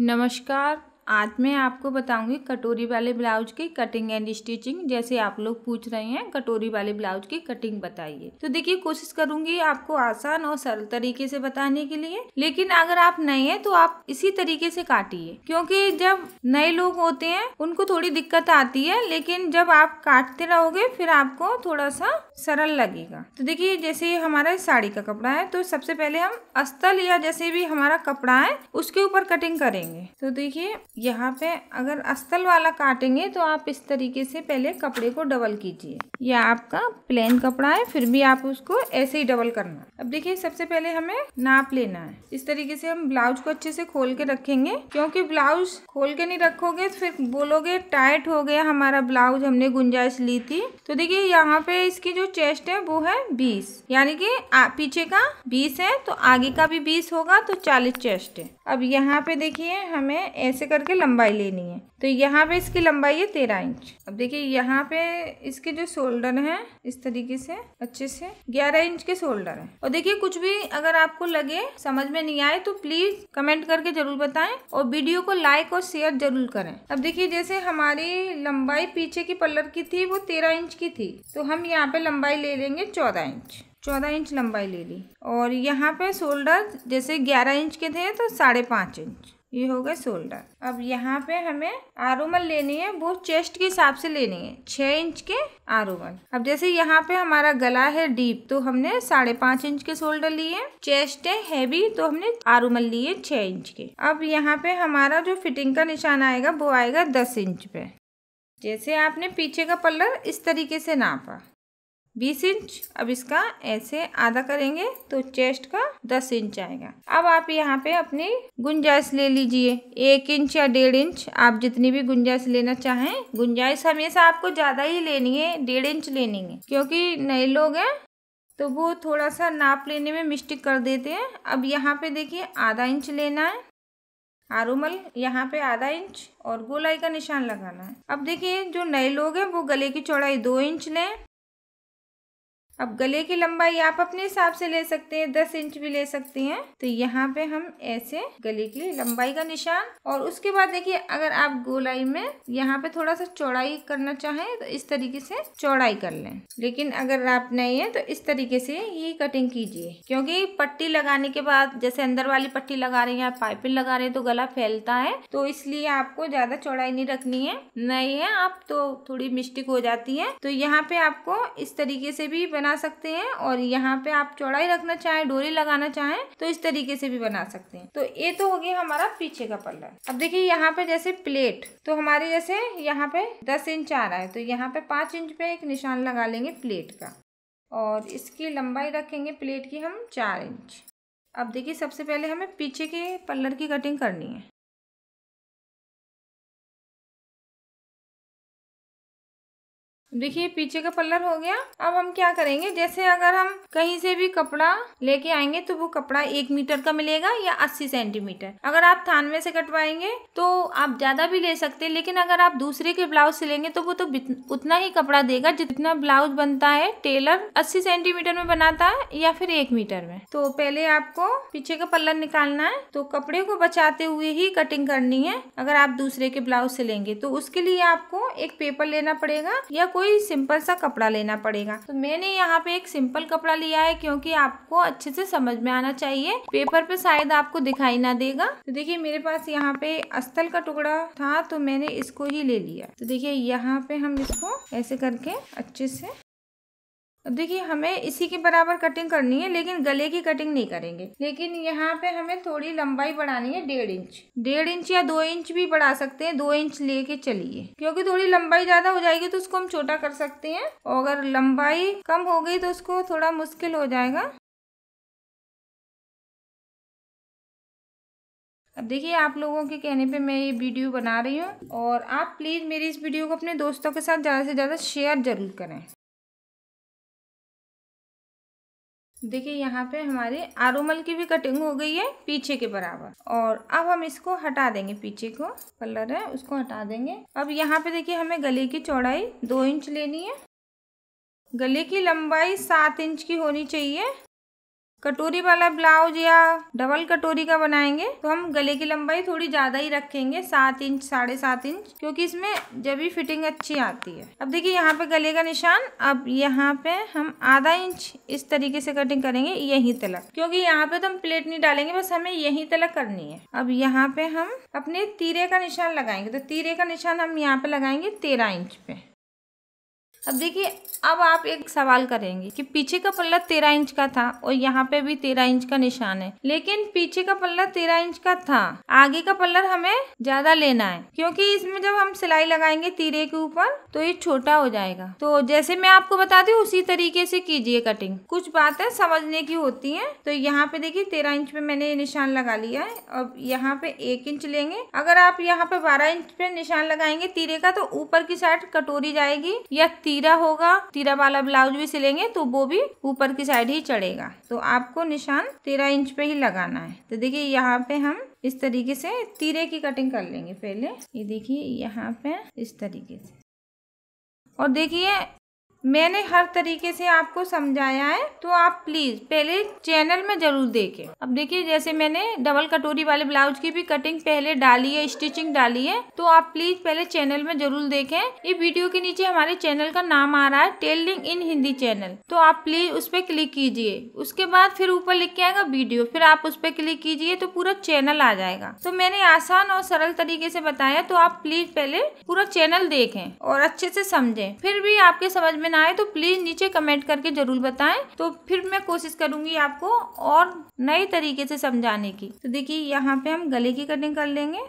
नमस्कार आज मैं आपको बताऊंगी कटोरी वाले ब्लाउज की कटिंग एंड स्टिचिंग जैसे आप लोग पूछ रहे हैं कटोरी वाले ब्लाउज की कटिंग बताइए तो देखिए कोशिश करूंगी आपको आसान और सरल तरीके से बताने के लिए लेकिन अगर आप नए हैं तो आप इसी तरीके से काटिए क्योंकि जब नए लोग होते हैं उनको थोड़ी दिक्कत आती है लेकिन जब आप काटते रहोगे फिर आपको थोड़ा सा सरल लगेगा तो देखिए जैसे ये हमारा साड़ी का कपड़ा है तो सबसे पहले हम अस्तल या जैसे भी हमारा कपड़ा है उसके ऊपर कटिंग करेंगे तो देखिए यहाँ पे अगर अस्तल वाला काटेंगे तो आप इस तरीके से पहले कपड़े को डबल कीजिए या आपका प्लेन कपड़ा है फिर भी आप उसको ऐसे ही डबल करना अब देखिए सबसे पहले हमें नाप लेना है इस तरीके से हम ब्लाउज को अच्छे से खोल के रखेंगे क्योंकि ब्लाउज खोल के नहीं रखोगे तो फिर बोलोगे टाइट हो गया हमारा ब्लाउज हमने गुंजाइश ली थी तो देखिए यहाँ पे इसकी जो चेस्ट है वो है बीस यानी कि पीछे का बीस है तो आगे का भी बीस होगा तो चालीस चेस्ट है अब यहाँ पे देखिए हमें ऐसे करके लंबाई लेनी है तो यहाँ पे इसकी लंबाई है तेरह इंच अब देखिए यहाँ पे इसके जो शोल्डर हैं इस तरीके से अच्छे से ग्यारह इंच के शोल्डर हैं और देखिए कुछ भी अगर आपको लगे समझ में नहीं आए तो प्लीज कमेंट करके जरूर बताएं और वीडियो को लाइक और शेयर जरूर करें अब देखिए जैसे हमारी लंबाई पीछे की पल्लर की थी वो तेरह इंच की थी तो हम यहाँ पे लंबाई ले लेंगे चौदह इंच चौदह इंच लंबाई ले ली और यहाँ पे शोल्डर जैसे ग्यारह इंच के थे तो साढ़े पाँच इंच ये हो गए शोल्डर अब यहाँ पे हमें आरूमल लेनी है वो चेस्ट के हिसाब से लेनी है छः इंच के आरूमल अब जैसे यहाँ पे हमारा गला है डीप तो हमने साढ़े पाँच इंच के शोल्डर लिए चेस्ट है हैवी तो हमने आरूमल लिए छः इंच के अब यहाँ पे हमारा जो फिटिंग का निशान आएगा वो आएगा दस इंच पे जैसे आपने पीछे का पल्लर इस तरीके से नापा बीस इंच अब इसका ऐसे आधा करेंगे तो चेस्ट का दस इंच आएगा अब आप यहाँ पे अपनी गुंजाइश ले लीजिए एक इंच या डेढ़ इंच आप जितनी भी गुंजाइश लेना चाहें गुंजाइश हमेशा आपको ज़्यादा ही लेनी है डेढ़ इंच लेनी है क्योंकि नए लोग हैं तो वो थोड़ा सा नाप लेने में मिस्टेक कर देते हैं अब यहाँ पे देखिए आधा इंच लेना है आरूमल यहाँ पे आधा इंच और गोलाई का निशान लगाना है अब देखिए जो नए लोग हैं वो गले की चौड़ाई दो इंच लें अब गले की लंबाई आप अपने हिसाब से ले सकते हैं दस इंच भी ले सकते हैं तो यहाँ पे हम ऐसे गले की लंबाई का निशान और उसके बाद देखिए अगर आप गोलाई में यहाँ पे थोड़ा सा चौड़ाई करना चाहें तो इस तरीके से चौड़ाई कर लें लेकिन अगर आप नहीं है तो इस तरीके से ये कटिंग कीजिए क्योंकि पट्टी लगाने के बाद जैसे अंदर वाली पट्टी लगा रहे हैं या पाइपिंग लगा रहे हैं तो गला फैलता है तो इसलिए आपको ज्यादा चौड़ाई नहीं रखनी है नहीं है आप तो थोड़ी मिस्टेक हो जाती है तो यहाँ पे आपको इस तरीके से भी बना सकते हैं और यहाँ पे आप चौड़ाई रखना चाहें डोरी लगाना चाहें तो इस तरीके से भी बना सकते हैं तो ये तो हो गया हमारा पीछे का पल्ला अब देखिए यहाँ पे जैसे प्लेट तो हमारे जैसे यहाँ पे दस इंच आ रहा है तो यहाँ पे पाँच इंच पे एक निशान लगा लेंगे प्लेट का और इसकी लंबाई रखेंगे प्लेट की हम चार इंच अब देखिए सबसे पहले हमें पीछे के पल्लर की कटिंग करनी है देखिए पीछे का पल्लर हो गया अब हम क्या करेंगे जैसे अगर हम कहीं से भी कपड़ा लेके आएंगे तो वो कपड़ा एक मीटर का मिलेगा या अस्सी सेंटीमीटर अगर आप थानवे से कटवाएंगे तो आप ज्यादा भी ले सकते हैं लेकिन अगर आप दूसरे के ब्लाउज सिलेंगे तो वो तो उतना ही कपड़ा देगा जितना ब्लाउज बनता है टेलर अस्सी सेंटीमीटर में बनाता है या फिर एक मीटर में तो पहले आपको पीछे का पल्लर निकालना है तो कपड़े को बचाते हुए ही कटिंग करनी है अगर आप दूसरे के ब्लाउज सिलेंगे तो उसके लिए आपको एक पेपर लेना पड़ेगा या कोई कोई सिंपल सा कपड़ा लेना पड़ेगा तो मैंने यहाँ पे एक सिंपल कपड़ा लिया है क्योंकि आपको अच्छे से समझ में आना चाहिए पेपर पे शायद आपको दिखाई ना देगा तो देखिए मेरे पास यहाँ पे अस्तल का टुकड़ा था तो मैंने इसको ही ले लिया तो देखिये यहाँ पे हम इसको ऐसे करके अच्छे से देखिए हमें इसी के बराबर कटिंग करनी है लेकिन गले की कटिंग नहीं करेंगे लेकिन यहाँ पे हमें थोड़ी लंबाई बढ़ानी है डेढ़ इंच डेढ़ इंच या दो इंच भी बढ़ा सकते हैं दो इंच लेके चलिए क्योंकि थोड़ी लंबाई ज्यादा हो जाएगी तो उसको हम छोटा कर सकते हैं और अगर लंबाई कम हो गई तो उसको थोड़ा मुश्किल हो जाएगा अब देखिए आप लोगों के कहने पे मैं ये वीडियो बना रही हूँ और आप प्लीज़ मेरी इस वीडियो को अपने दोस्तों के साथ ज़्यादा से ज़्यादा शेयर जरूर करें देखिए यहाँ पे हमारे आरोमल की भी कटिंग हो गई है पीछे के बराबर और अब हम इसको हटा देंगे पीछे को कलर है उसको हटा देंगे अब यहाँ पे देखिए हमें गले की चौड़ाई दो इंच लेनी है गले की लंबाई सात इंच की होनी चाहिए कटोरी वाला ब्लाउज या डबल कटोरी का बनाएंगे तो हम गले की लंबाई थोड़ी ज़्यादा ही रखेंगे सात इंच साढ़े सात इंच क्योंकि इसमें जब भी फिटिंग अच्छी आती है अब देखिए यहाँ पे गले का निशान अब यहाँ पे हम आधा इंच इस तरीके से कटिंग करेंगे यही तलक क्योंकि यहाँ पे तो हम प्लेट नहीं डालेंगे बस हमें यही तलक करनी है अब यहाँ पे हम अपने तीरे का निशान लगाएंगे तो तीरे का निशान हम यहाँ पे लगाएंगे तेरह इंच पे अब देखिए अब आप एक सवाल करेंगे कि पीछे का पल्ला तेरह इंच का था और यहाँ पे भी तेरह इंच का निशान है लेकिन पीछे का पल्ला तेरह इंच का था आगे का पल्लर हमें ज्यादा लेना है क्योंकि इसमें जब हम सिलाई लगाएंगे तीरे के ऊपर तो ये छोटा हो जाएगा तो जैसे मैं आपको बताती हूँ उसी तरीके से कीजिए कटिंग कुछ बातें समझने की होती है तो यहाँ पे देखिये तेरह इंच पे मैंने निशान लगा लिया है अब यहाँ पे एक इंच लेंगे अगर आप यहाँ पे बारह इंच पे निशान लगाएंगे तीरे का तो ऊपर की साइड कटोरी जाएगी या तीरा होगा तीरा वाला ब्लाउज भी सिलेंगे तो वो भी ऊपर की साइड ही चढ़ेगा तो आपको निशान तेरह इंच पे ही लगाना है तो देखिए यहाँ पे हम इस तरीके से तीरे की कटिंग कर लेंगे पहले ये देखिए यहाँ पे इस तरीके से और देखिए मैंने हर तरीके से आपको समझाया है तो आप प्लीज पहले चैनल में जरूर देखें अब देखिए जैसे मैंने डबल कटोरी वाले ब्लाउज की भी कटिंग पहले डाली है स्टिचिंग डाली है तो आप प्लीज पहले चैनल में जरूर देखें ये वीडियो के नीचे हमारे चैनल का नाम आ रहा है टेलिंग इन हिंदी चैनल तो आप प्लीज उस पर क्लिक कीजिए उसके बाद फिर ऊपर लिख के आएगा वीडियो फिर आप उस पर क्लिक कीजिए तो पूरा चैनल आ जाएगा तो मैंने आसान और सरल तरीके से बताया तो आप प्लीज पहले पूरा चैनल देखें और अच्छे से समझें फिर भी आपके समझ में क्वेश्चन आए तो प्लीज़ नीचे कमेंट करके ज़रूर बताएं तो फिर मैं कोशिश करूंगी आपको और नए तरीके से समझाने की तो देखिए यहाँ पे हम गले की कटिंग कर लेंगे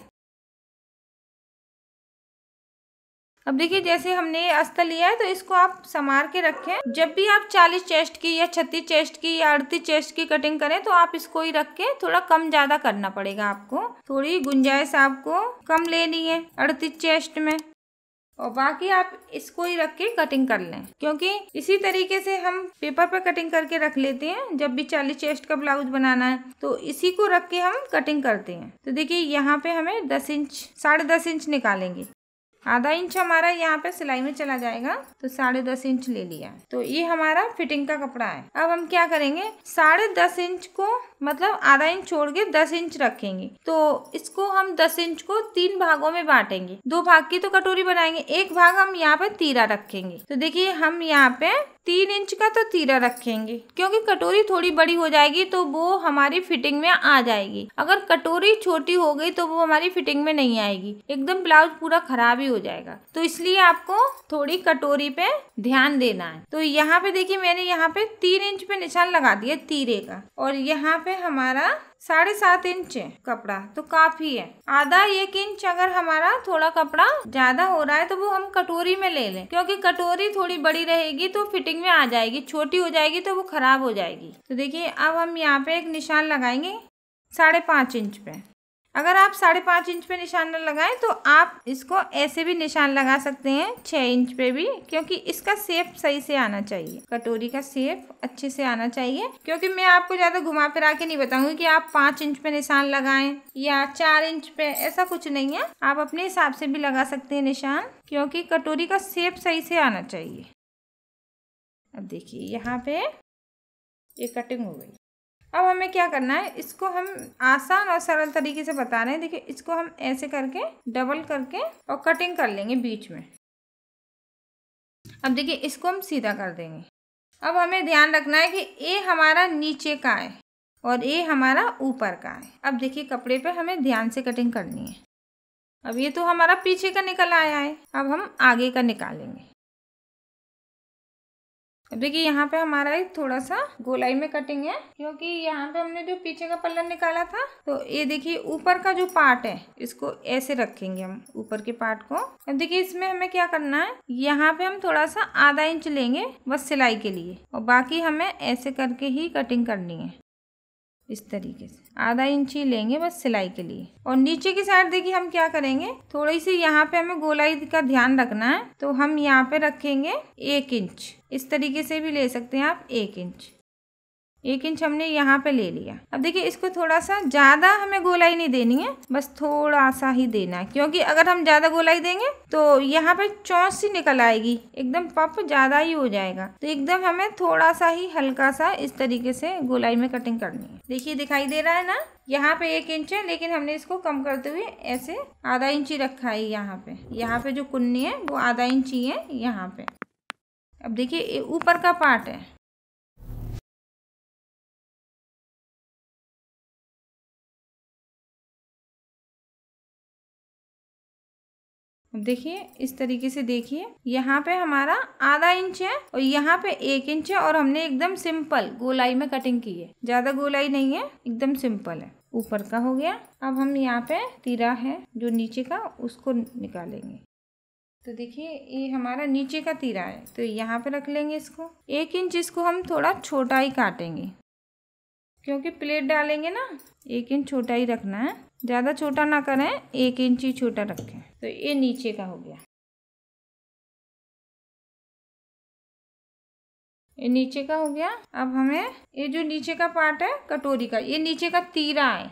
अब देखिए जैसे हमने अस्तर लिया है तो इसको आप समार के रखें जब भी आप 40 चेस्ट की या 36 चेस्ट की या अड़तीस चेस्ट की कटिंग करें तो आप इसको ही रख के थोड़ा कम ज्यादा करना पड़ेगा आपको थोड़ी गुंजाइश आपको कम लेनी है अड़तीस चेस्ट में और बाकी आप इसको ही रख के कटिंग कर लें क्योंकि इसी तरीके से हम पेपर पर कटिंग करके रख लेते हैं जब भी चालीस चेस्ट का ब्लाउज बनाना है तो इसी को रख के हम कटिंग करते हैं तो देखिए यहाँ पे हमें दस इंच साढ़े दस इंच निकालेंगे आधा इंच हमारा यहाँ पे सिलाई में चला जाएगा तो साढ़े दस इंच ले लिया तो ये हमारा फिटिंग का कपड़ा है अब हम क्या करेंगे साढ़े दस इंच को मतलब आधा इंच छोड़ के दस इंच रखेंगे तो इसको हम दस इंच को तीन भागों में बांटेंगे दो भाग की तो कटोरी बनाएंगे एक भाग हम यहाँ पे तीरा रखेंगे तो देखिए हम यहाँ पे तीन इंच का तो तीरा रखेंगे क्योंकि कटोरी थोड़ी बड़ी हो जाएगी तो वो हमारी फिटिंग में आ जाएगी अगर कटोरी छोटी हो गई तो वो हमारी फिटिंग में नहीं आएगी एकदम ब्लाउज पूरा खराब ही हो जाएगा तो इसलिए आपको थोड़ी कटोरी पे ध्यान देना है तो यहाँ पे देखिए मैंने यहाँ पे तीन इंच पे निशान लगा दिया तीरे का और यहाँ पे है हमारा साढ़े सात इंच कपड़ा तो काफी है आधा एक इंच अगर हमारा थोड़ा कपड़ा ज्यादा हो रहा है तो वो हम कटोरी में ले लें क्योंकि कटोरी थोड़ी बड़ी रहेगी तो फिटिंग में आ जाएगी छोटी हो जाएगी तो वो खराब हो जाएगी तो देखिए अब हम यहाँ पे एक निशान लगाएंगे साढ़े पाँच इंच पे अगर आप साढ़े पाँच इंच पे निशान न लगाएं तो आप इसको ऐसे भी निशान लगा सकते हैं छः इंच पे भी क्योंकि इसका सेप सही से आना चाहिए कटोरी का सेप अच्छे से आना चाहिए क्योंकि मैं आपको ज़्यादा घुमा फिरा के नहीं बताऊंगी कि आप पाँच इंच पे निशान लगाएं या चार इंच पे ऐसा कुछ नहीं है आप अपने हिसाब से भी लगा सकते हैं निशान क्योंकि कटोरी का सेप सही से आना चाहिए अब देखिए यहाँ पे ये कटिंग हो गई अब हमें क्या करना है इसको हम आसान और सरल तरीके से बता रहे हैं देखिए इसको हम ऐसे करके डबल करके और कटिंग कर लेंगे बीच में अब देखिए इसको हम सीधा कर देंगे अब हमें ध्यान रखना है कि ए हमारा नीचे का है और ए हमारा ऊपर का है अब देखिए कपड़े पे हमें ध्यान से कटिंग करनी है अब ये तो हमारा पीछे का निकल आया है अब हम आगे का निकालेंगे देखिए यहाँ पे हमारा एक थोड़ा सा गोलाई में कटिंग है क्योंकि यहाँ पे हमने जो पीछे का पल्ला निकाला था तो ये देखिए ऊपर का जो पार्ट है इसको ऐसे रखेंगे हम ऊपर के पार्ट को अब देखिए इसमें हमें क्या करना है यहाँ पे हम थोड़ा सा आधा इंच लेंगे बस सिलाई के लिए और बाकी हमें ऐसे करके ही कटिंग करनी है इस तरीके से आधा इंच ही लेंगे बस सिलाई के लिए और नीचे की साइड देखिए हम क्या करेंगे थोड़ी सी यहाँ पे हमें गोलाई का ध्यान रखना है तो हम यहाँ पे रखेंगे एक इंच इस तरीके से भी ले सकते हैं आप एक इंच एक इंच हमने यहाँ पे ले लिया अब देखिए इसको थोड़ा सा ज्यादा हमें गोलाई नहीं देनी है बस थोड़ा सा ही देना है क्योंकि अगर हम ज्यादा गोलाई देंगे तो यहाँ पे चौंस ही निकल आएगी एकदम पप ज्यादा ही हो जाएगा तो एकदम हमें थोड़ा सा ही हल्का सा इस तरीके से गोलाई में कटिंग करनी है देखिए दिखाई दे रहा है ना यहाँ पे एक इंच है लेकिन हमने इसको कम करते हुए ऐसे आधा इंच ही रखा है यहाँ पे यहाँ पे जो कुन्नी है वो आधा इंच ही है यहाँ पे अब देखिए ऊपर का पार्ट है अब देखिए इस तरीके से देखिए यहाँ पे हमारा आधा इंच है और यहाँ पे एक इंच है और हमने एकदम सिंपल गोलाई में कटिंग की है ज्यादा गोलाई नहीं है एकदम सिंपल है ऊपर का हो गया अब हम यहाँ पे तीरा है जो नीचे का उसको निकालेंगे तो देखिए ये हमारा नीचे का तीरा है तो यहाँ पे रख लेंगे इसको एक इंच इसको हम थोड़ा छोटा ही काटेंगे क्योंकि प्लेट डालेंगे ना एक इंच छोटा ही रखना है ज़्यादा छोटा ना करें एक इंच ही छोटा रखें तो ये नीचे का हो गया ये नीचे का हो गया अब हमें ये जो नीचे का पार्ट है कटोरी का ये नीचे का तीरा है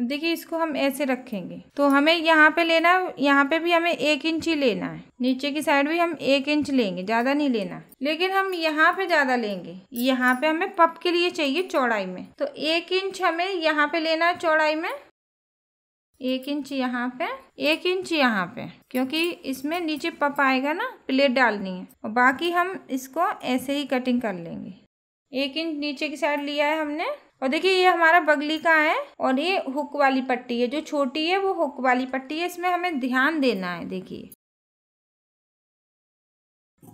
देखिए इसको हम ऐसे रखेंगे तो हमें यहाँ पे लेना यहाँ पे भी हमें एक इंच ही लेना है नीचे की साइड भी हम एक इंच लेंगे ज़्यादा नहीं लेना लेकिन हम यहाँ पे ज़्यादा लेंगे यहाँ पे हमें पप के लिए चाहिए चौड़ाई में तो एक इंच हमें यहाँ पे लेना है चौड़ाई में एक इंच यहाँ पे एक इंच यहाँ पे क्योंकि इसमें नीचे पप आएगा ना प्लेट डालनी है और बाकी हम इसको ऐसे ही कटिंग कर लेंगे एक इंच नीचे की साइड लिया है हमने और देखिए ये हमारा बगली का है और ये हुक वाली पट्टी है जो छोटी है वो हुक वाली पट्टी है इसमें हमें ध्यान देना है देखिए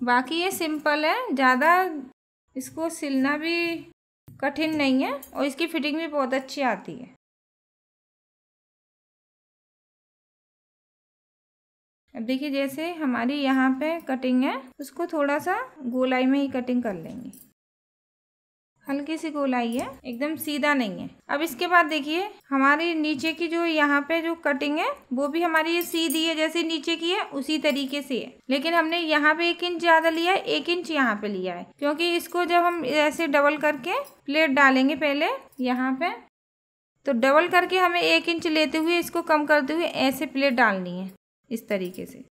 बाकी ये सिंपल है ज़्यादा इसको सिलना भी कठिन नहीं है और इसकी फिटिंग भी बहुत अच्छी आती है अब देखिए जैसे हमारी यहाँ पे कटिंग है उसको थोड़ा सा गोलाई में ही कटिंग कर लेंगे हल्की सी गोलाई है एकदम सीधा नहीं है अब इसके बाद देखिए हमारी नीचे की जो यहाँ पे जो कटिंग है वो भी हमारी ये सीधी है जैसे नीचे की है उसी तरीके से है लेकिन हमने यहाँ पे एक इंच ज्यादा लिया है एक इंच यहाँ पे लिया है क्योंकि इसको जब हम ऐसे डबल करके प्लेट डालेंगे पहले यहाँ पे तो डबल करके हमें एक इंच लेते हुए इसको कम करते हुए ऐसे प्लेट डालनी है इस तरीके से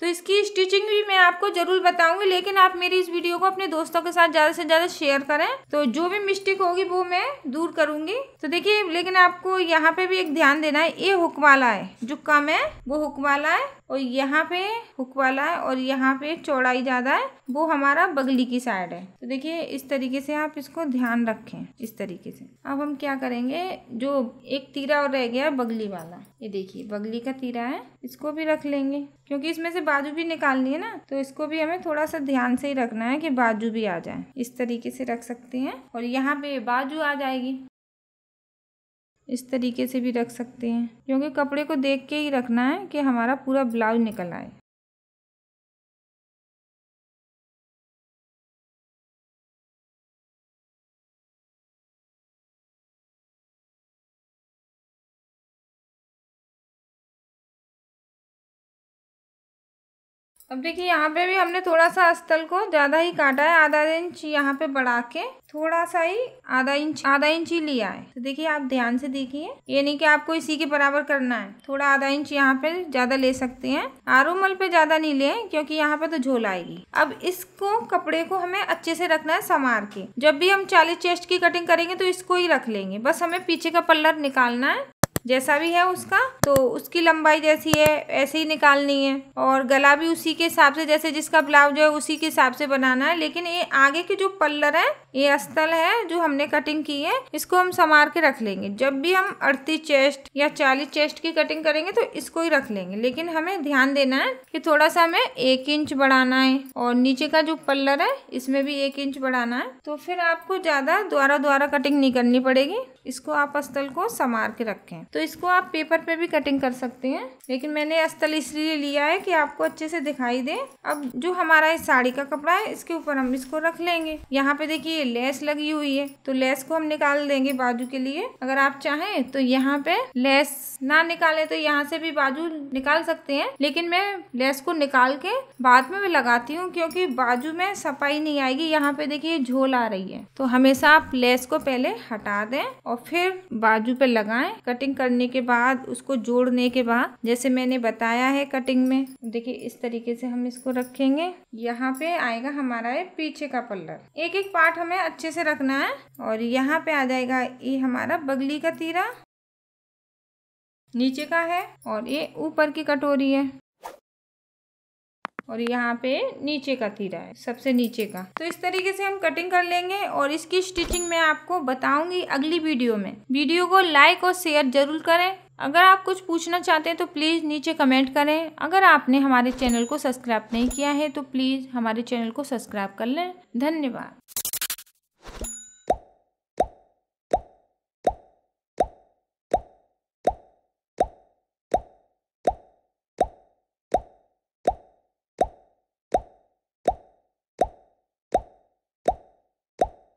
तो इसकी स्टिचिंग भी मैं आपको जरूर बताऊंगी लेकिन आप मेरी इस वीडियो को अपने दोस्तों के साथ ज़्यादा से ज़्यादा शेयर करें तो जो भी मिस्टेक होगी वो मैं दूर करूंगी तो देखिए लेकिन आपको यहाँ पे भी एक ध्यान देना है ये हुक वाला है जो कम है वो हुक वाला है और यहाँ पे हुक वाला है और यहाँ पे चौड़ाई ज़्यादा है वो हमारा बगली की साइड है तो देखिए इस तरीके से आप इसको ध्यान रखें इस तरीके से अब हम क्या करेंगे जो एक तीरा और रह गया बगली वाला ये देखिए बगली का तीरा है इसको भी रख लेंगे क्योंकि इसमें से बाजू भी निकालनी है ना तो इसको भी हमें थोड़ा सा ध्यान से ही रखना है कि बाजू भी आ जाए इस तरीके से रख सकते हैं और यहाँ पे बाजू आ जाएगी इस तरीके से भी रख सकते हैं क्योंकि कपड़े को देख के ही रखना है कि हमारा पूरा ब्लाउज निकल आए अब देखिए यहाँ पे भी हमने थोड़ा सा अस्तल को ज़्यादा ही काटा है आधा इंच यहाँ पे बढ़ा के थोड़ा सा ही आधा इंच आधा इंच ही लिया है तो देखिए आप ध्यान से देखिए ये नहीं कि आपको इसी के बराबर करना है थोड़ा आधा इंच यहाँ पे ज़्यादा ले सकते हैं आरूमल पे ज़्यादा नहीं ले क्योंकि यहाँ पे तो झोल आएगी अब इसको कपड़े को हमें अच्छे से रखना है संवार के जब भी हम चालीस चेस्ट की कटिंग करेंगे तो इसको ही रख लेंगे बस हमें पीछे का पल्लर निकालना है जैसा भी है उसका तो उसकी लंबाई जैसी है ऐसे ही निकालनी है और गला भी उसी के हिसाब से जैसे जिसका ब्लाउज है उसी के हिसाब से बनाना है लेकिन ये आगे के जो पल्लर है ये अस्तल है जो हमने कटिंग की है इसको हम संवार के रख लेंगे जब भी हम अड़तीस चेस्ट या चालीस चेस्ट की कटिंग करेंगे तो इसको ही रख लेंगे लेकिन हमें ध्यान देना है कि थोड़ा सा हमें एक इंच बढ़ाना है और नीचे का जो पल्लर है इसमें भी एक इंच बढ़ाना है तो फिर आपको ज़्यादा दोबारा द्वारा कटिंग नहीं करनी पड़ेगी इसको आप अस्तल को संवार के रखें तो इसको आप पेपर पे भी कटिंग कर सकते हैं लेकिन मैंने अस्तल इसलिए लिया है कि आपको अच्छे से दिखाई दे अब जो हमारा इस साड़ी का कपड़ा है इसके ऊपर हम इसको रख लेंगे यहाँ पे देखिए लेस लगी हुई है तो लेस को हम निकाल देंगे बाजू के लिए अगर आप चाहें तो यहाँ पे लेस ना निकाले तो यहाँ से भी बाजू निकाल सकते हैं लेकिन मैं लेस को निकाल के बाद में भी लगाती हूँ क्योंकि बाजू में सफाई नहीं आएगी यहाँ पे देखिए झोल आ रही है तो हमेशा आप लेस को पहले हटा दें और और फिर बाजू पे लगाएं कटिंग करने के बाद उसको जोड़ने के बाद जैसे मैंने बताया है कटिंग में देखिए इस तरीके से हम इसको रखेंगे यहाँ पे आएगा हमारा ये पीछे का पल्लर एक एक पार्ट हमें अच्छे से रखना है और यहाँ पे आ जाएगा ये हमारा बगली का तीरा नीचे का है और ये ऊपर की कटोरी है और यहाँ पे नीचे का तीरा है सबसे नीचे का तो इस तरीके से हम कटिंग कर लेंगे और इसकी स्टिचिंग मैं आपको बताऊंगी अगली वीडियो में वीडियो को लाइक और शेयर जरूर करें अगर आप कुछ पूछना चाहते हैं तो प्लीज़ नीचे कमेंट करें अगर आपने हमारे चैनल को सब्सक्राइब नहीं किया है तो प्लीज़ हमारे चैनल को सब्सक्राइब कर लें धन्यवाद